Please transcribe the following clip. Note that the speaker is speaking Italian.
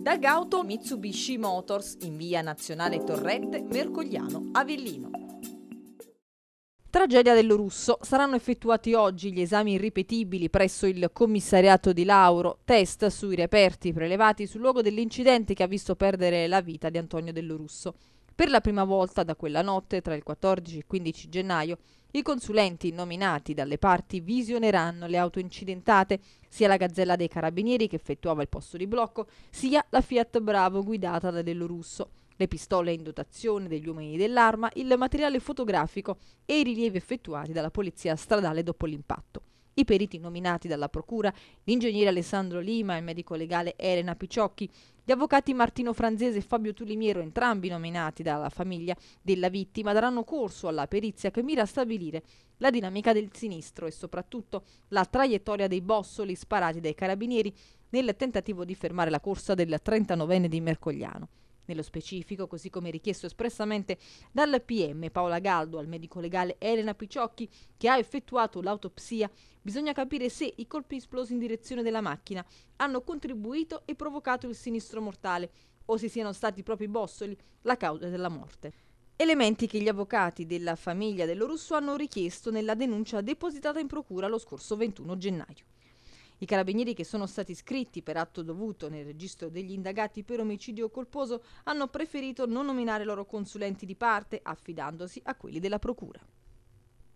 da Gauto Mitsubishi Motors in via Nazionale Torrette, Mercogliano, Avellino. Tragedia dell'Orusso. Saranno effettuati oggi gli esami irripetibili presso il commissariato di Lauro, test sui reperti prelevati sul luogo dell'incidente che ha visto perdere la vita di Antonio dell'Orusso. Per la prima volta da quella notte, tra il 14 e il 15 gennaio, i consulenti nominati dalle parti visioneranno le auto incidentate, sia la Gazzella dei Carabinieri che effettuava il posto di blocco, sia la Fiat Bravo guidata da Dello Russo le pistole in dotazione degli uomini dell'arma, il materiale fotografico e i rilievi effettuati dalla polizia stradale dopo l'impatto. I periti nominati dalla Procura, l'ingegnere Alessandro Lima e il medico legale Elena Picciocchi, gli avvocati Martino Franzese e Fabio Tulimiero, entrambi nominati dalla famiglia della vittima, daranno corso alla perizia che mira a stabilire la dinamica del sinistro e soprattutto la traiettoria dei bossoli sparati dai carabinieri nel tentativo di fermare la corsa del 39enne di Mercogliano. Nello specifico, così come richiesto espressamente dal PM Paola Galdo al medico legale Elena Picciocchi che ha effettuato l'autopsia, bisogna capire se i colpi esplosi in direzione della macchina hanno contribuito e provocato il sinistro mortale o se siano stati proprio i bossoli la causa della morte elementi che gli avvocati della famiglia dell'Orusso hanno richiesto nella denuncia depositata in procura lo scorso 21 gennaio. I carabinieri che sono stati iscritti per atto dovuto nel registro degli indagati per omicidio colposo hanno preferito non nominare loro consulenti di parte, affidandosi a quelli della Procura.